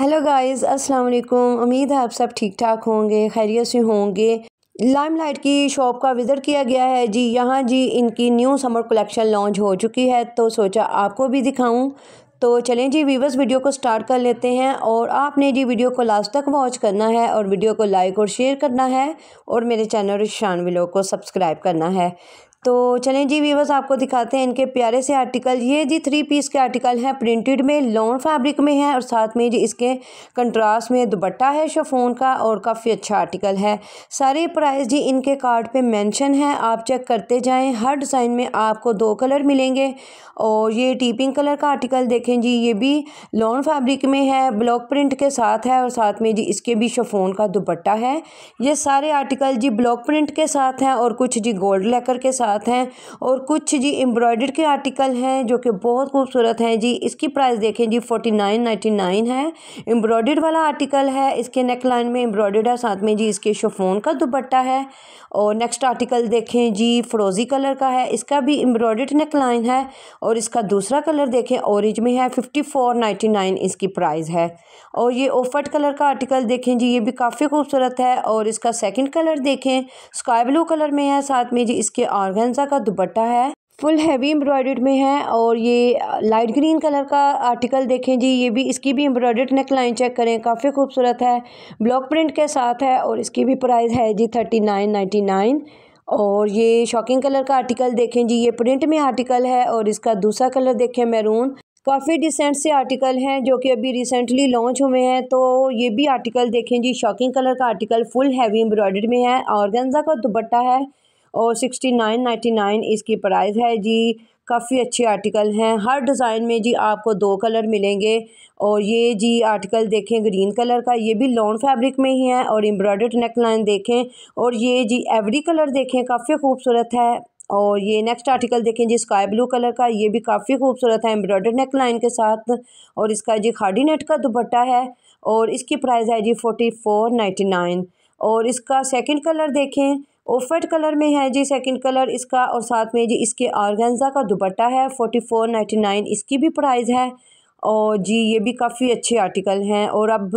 hello guys अस्सलाम वालेकुम उम्मीद है आप सब ठीक ठाक होंगे खैरियत से होंगे लाइमलाइट की शॉप का विज़िट किया गया है जी यहाँ जी इनकी न्यू समर कलेक्शन लॉन्च हो चुकी है तो सोचा आपको भी दिखाऊं तो चलें जी वीवर्स वीडियो को स्टार्ट कर लेते हैं और आपने जी वीडियो को लास्ट तक वॉच करना है और वीडियो को लाइक और शेयर करना है और मेरे चैनल शान विलो को सब्सक्राइब करना है तो चलें जी व्यूवर्स आपको दिखाते हैं इनके प्यारे से आर्टिकल ये जी थ्री पीस के आर्टिकल हैं प्रिंटेड में लॉन्ग फैब्रिक में है और साथ में जी इसके कंट्रास्ट में दुपट्टा है शोफोन का और काफ़ी अच्छा आर्टिकल है सारे प्राइस जी इनके कार्ड पे मेंशन है आप चेक करते जाएं हर डिज़ाइन में आपको दो कलर मिलेंगे और ये टीपिंग कलर का आर्टिकल देखें जी ये भी लॉन्ग फैब्रिक में है ब्लॉक प्रिंट के साथ है और साथ में जी इसके भी शफोन का दुपट्टा है ये सारे आर्टिकल जी ब्लॉक प्रिंट के साथ हैं और कुछ जी गोल्ड लेकर के साथ साथ हैं और कुछ जी एम्ब्रॉयडर के आर्टिकल हैं जो कि बहुत खूबसूरत हैं जी इसकी प्राइस देखें जी फोर्टी नाइन नाइन्टी नाइन है एम्ब्रॉयडर वाला आर्टिकल है इसके नेक लाइन में एम्ब्रॉयडर है साथ में जी इसके शोफोन का दुपट्टा है और नेक्स्ट आर्टिकल देखें जी फ्रोज़ी कलर का है इसका भी एम्ब्रॉयडर्ड नेक लाइन है और इसका दूसरा कलर देखें ऑरेंज में है फिफ्टी फोर नाइन्टी नाइन इसकी प्राइस है और ये ओफर्ट कलर का आर्टिकल देखें जी ये भी काफ़ी खूबसूरत है और इसका सेकंड कलर देखें स्काई ब्लू कलर में है साथ में जी इसके ऑर्गन लेजन सा का दुपट्टा है फुल हैवी एम्ब्रॉयडर्ड में है और ये लाइट ग्रीन कलर का आर्टिकल देखें जी ये भी इसकी भी एम्ब्रॉयडर्ड नेक लाइन चेक करें काफ़ी खूबसूरत है ब्लॉक प्रिंट के साथ है और इसकी भी प्राइस है जी थर्टी नाइन नाइन्टी नाइन और ये शॉकिंग कलर का आर्टिकल देखें जी ये प्रिंट में आर्टिकल है और इसका दूसरा कलर देखें मैरून काफ़ी डिसेंट से आर्टिकल हैं जो कि अभी रिसेंटली लॉन्च हुए हैं तो ये भी आर्टिकल देखें जी शॉकिंग कलर का आर्टिकल फुल हैवी एम्ब्रॉयडर्ड में है और गंजा का दुपट्टा है और सिक्सटी नाइन नाइन्टी नाइन इसकी प्राइस है जी काफ़ी अच्छे आर्टिकल हैं हर डिज़ाइन में जी आपको दो कलर मिलेंगे और ये जी आर्टिकल देखें ग्रीन कलर का ये भी लॉन फैब्रिक में ही है और एम्ब्रॉयडर्ड नेक लाइन देखें और ये जी एवरी कलर देखें काफ़ी खूबसूरत है और ये नेक्स्ट आर्टिकल देखें जी स्काई ब्लू कलर का ये भी काफ़ी खूबसूरत है एम्ब्रॉयडर नेक लाइन के साथ और इसका जी खाडी नेट का दुपट्टा है और इसकी प्राइस है जी फोर्टी फोर नाइन्टी नाइन और इसका सेकेंड कलर देखें ओफेट कलर में है जी सेकंड कलर इसका और साथ में जी इसके ऑर्गेंजा का दुपट्टा है फोर्टी फोर नाइन्टी नाइन इसकी भी प्राइस है और जी ये भी काफ़ी अच्छे आर्टिकल हैं और अब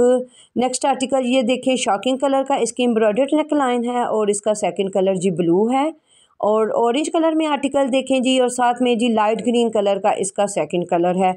नेक्स्ट आर्टिकल ये देखें शॉकिंग कलर का इसकी एम्ब्रॉयडर्ड नेक लाइन है और इसका सेकेंड कलर जी ब्लू है और ऑरेंज कलर में आर्टिकल देखें जी और साथ में जी लाइट ग्रीन कलर का इसका सेकंड कलर है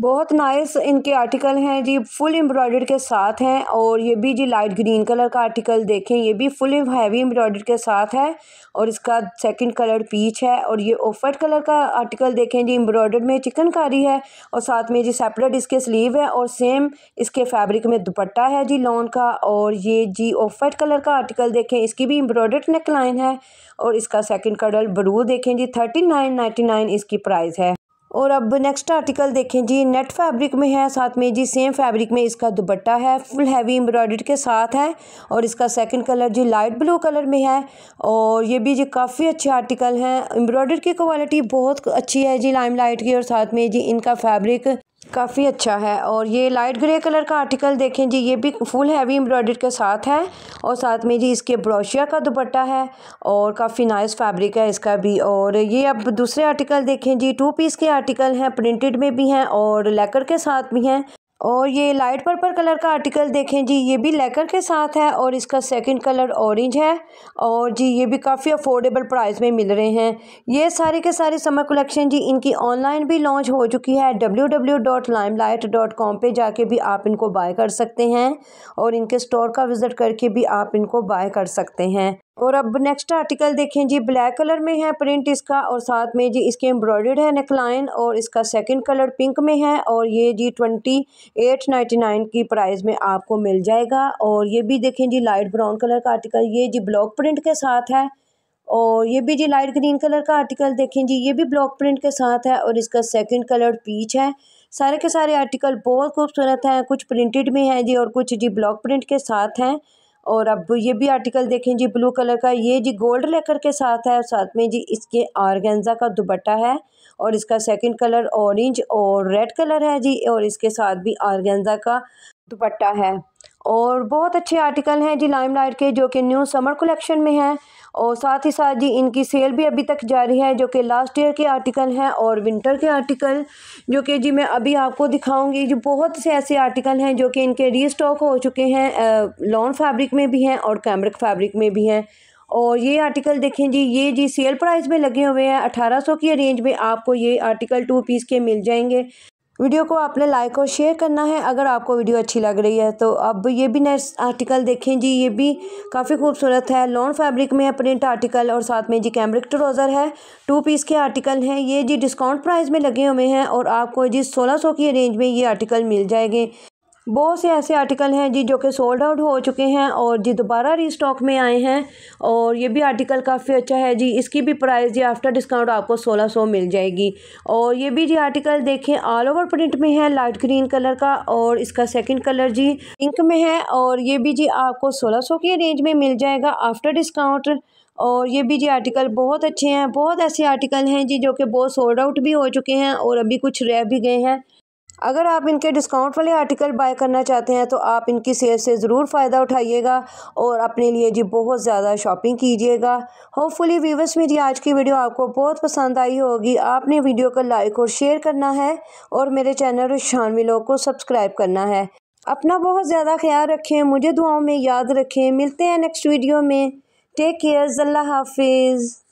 बहुत नाइस इनके आर्टिकल हैं जी फुल एम्ब्रॉयडर के साथ हैं और ये भी जी लाइट ग्रीन कलर का आर्टिकल देखें ये भी फुल हैवी एम्ब्रॉयडर के साथ है और इसका सेकंड कलर पीच है और ये ओफर्ट कलर का आर्टिकल देखें जी एम्ब्रॉयडर में चिकनकारी है और साथ में जी सेपरेट इसके स्लीव है और सेम इसके फैब्रिक में दुपट्टा है जी लॉन का और ये जी ओफर्ट कलर का आर्टिकल देखें इसकी भी एम्ब्रॉयडर्ड नेक लाइन है और इसका सेकेंड कलर ब्रू देखें जी थर्टी नाइन नाइन इसकी प्राइस है और अब नेक्स्ट आर्टिकल देखें जी नेट फैब्रिक में है साथ में जी सेम फैब्रिक में इसका दुपट्टा है फुल हैवी एम्ब्रॉयडरी के साथ है और इसका सेकंड कलर जी लाइट ब्लू कलर में है और ये भी जी काफ़ी अच्छे आर्टिकल हैं एम्ब्रॉयडरी की क्वालिटी बहुत अच्छी है जी लाइम लाइट की और साथ में जी इनका फैब्रिक काफ़ी अच्छा है और ये लाइट ग्रे कलर का आर्टिकल देखें जी ये भी फुल हैवी एम्ब्रॉयडरी के साथ है और साथ में जी इसके ब्रोशिया का दुपट्टा है और काफ़ी नाइस फैब्रिक है इसका भी और ये अब दूसरे आर्टिकल देखें जी टू पीस के आर्टिकल हैं प्रिंटेड में भी हैं और लेकर के साथ भी हैं और ये लाइट पर्पल कलर का आर्टिकल देखें जी ये भी लेकर के साथ है और इसका सेकंड कलर ऑरेंज है और जी ये भी काफ़ी अफोर्डेबल प्राइस में मिल रहे हैं ये सारे के सारे समर कलेक्शन जी इनकी ऑनलाइन भी लॉन्च हो चुकी है W W dot Limelight dot com पर जाके भी आप इनको बाय कर सकते हैं और इनके स्टोर का विज़िट करके भी आप इनको बाय कर सकते हैं और अब नेक्स्ट आर्टिकल देखें जी ब्लैक कलर में है प्रिंट इसका और साथ में जी इसके एम्ब्रॉयड है नेकलाइन और इसका सेकंड कलर पिंक में है और ये जी ट्वेंटी एट नाइन्टी नाइन की प्राइस में आपको मिल जाएगा और ये भी देखें जी लाइट ब्राउन कलर का आर्टिकल ये जी ब्लॉक प्रिंट के साथ है और ये भी जी लाइट ग्रीन कलर का आर्टिकल देखें जी ये भी ब्लॉक प्रिंट के साथ है और इसका सेकेंड कलर पीच है सारे के सारे आर्टिकल बहुत खूबसूरत हैं कुछ प्रिंटेड में हैं जी और कुछ जी ब्लॉक प्रिंट के साथ हैं और अब ये भी आर्टिकल देखें जी ब्लू कलर का ये जी गोल्ड लेकर के साथ है और साथ में जी इसके आर्गेंजा का दुपट्टा है और इसका सेकंड कलर ऑरेंज और रेड कलर है जी और इसके साथ भी आर्गेंजा का दुपट्टा है और बहुत अच्छे आर्टिकल हैं जी लाइमलाइट के जो कि न्यू समर कलेक्शन में हैं और साथ ही साथ जी इनकी सेल भी अभी तक जारी है जो कि लास्ट ईयर के आर्टिकल हैं और विंटर के आर्टिकल जो कि जी मैं अभी आपको दिखाऊंगी जो बहुत से ऐसे आर्टिकल हैं जो कि इनके रीस्टॉक हो चुके हैं लॉन फैब्रिक में भी हैं और कैमरिक फैब्रिक में भी हैं और ये आर्टिकल देखें जी ये जी सेल प्राइस में लगे हुए हैं अठारह सौ की रेंज में आपको ये आर्टिकल टू पीस के मिल जाएंगे वीडियो को आपने लाइक और शेयर करना है अगर आपको वीडियो अच्छी लग रही है तो अब ये भी नेक्स्ट आर्टिकल देखें जी ये भी काफ़ी खूबसूरत है लॉन फैब्रिक में है प्रिंट आर्टिकल और साथ में जी कैमरिक ट्रोज़र है टू पीस के आर्टिकल हैं ये जी डिस्काउंट प्राइस में लगे हुए हैं और आपको जी सोलह सौ की रेंज में ये आर्टिकल मिल जाएंगे बहुत से ऐसे आर्टिकल हैं जी जो कि सोल्ड आउट हो चुके हैं और जी दोबारा रीस्टॉक में आए हैं और ये भी आर्टिकल काफ़ी अच्छा है जी इसकी भी प्राइस जी आफ्टर डिस्काउंट आपको सोलह सौ मिल जाएगी और ये भी जी आर्टिकल देखें ऑल ओवर प्रिंट में है लाइट ग्रीन कलर का और इसका सेकंड कलर जी पिंक में है और ये भी जी आपको सोलह सौ की रेंज में मिल जाएगा आफ्टर डिस्काउंट और ये भी जी आर्टिकल बहुत अच्छे हैं बहुत ऐसे आर्टिकल हैं जी जो कि बहुत सोल्ड आउट भी हो चुके हैं और अभी कुछ रह भी गए हैं अगर आप इनके डिस्काउंट वाले आर्टिकल बाय करना चाहते हैं तो आप इनकी सेल से ज़रूर फ़ायदा उठाइएगा और अपने लिए जी बहुत ज़्यादा शॉपिंग कीजिएगा होपफुली व्यूवर्स मेरी आज की वीडियो आपको बहुत पसंद आई होगी आपने वीडियो को लाइक और शेयर करना है और मेरे चैनल रुशान विलोक को सब्सक्राइब करना है अपना बहुत ज़्यादा ख्याल रखें मुझे दुआओं में याद रखें मिलते हैं नेक्स्ट वीडियो में टेक केयर्स अल्लाह हाफिज़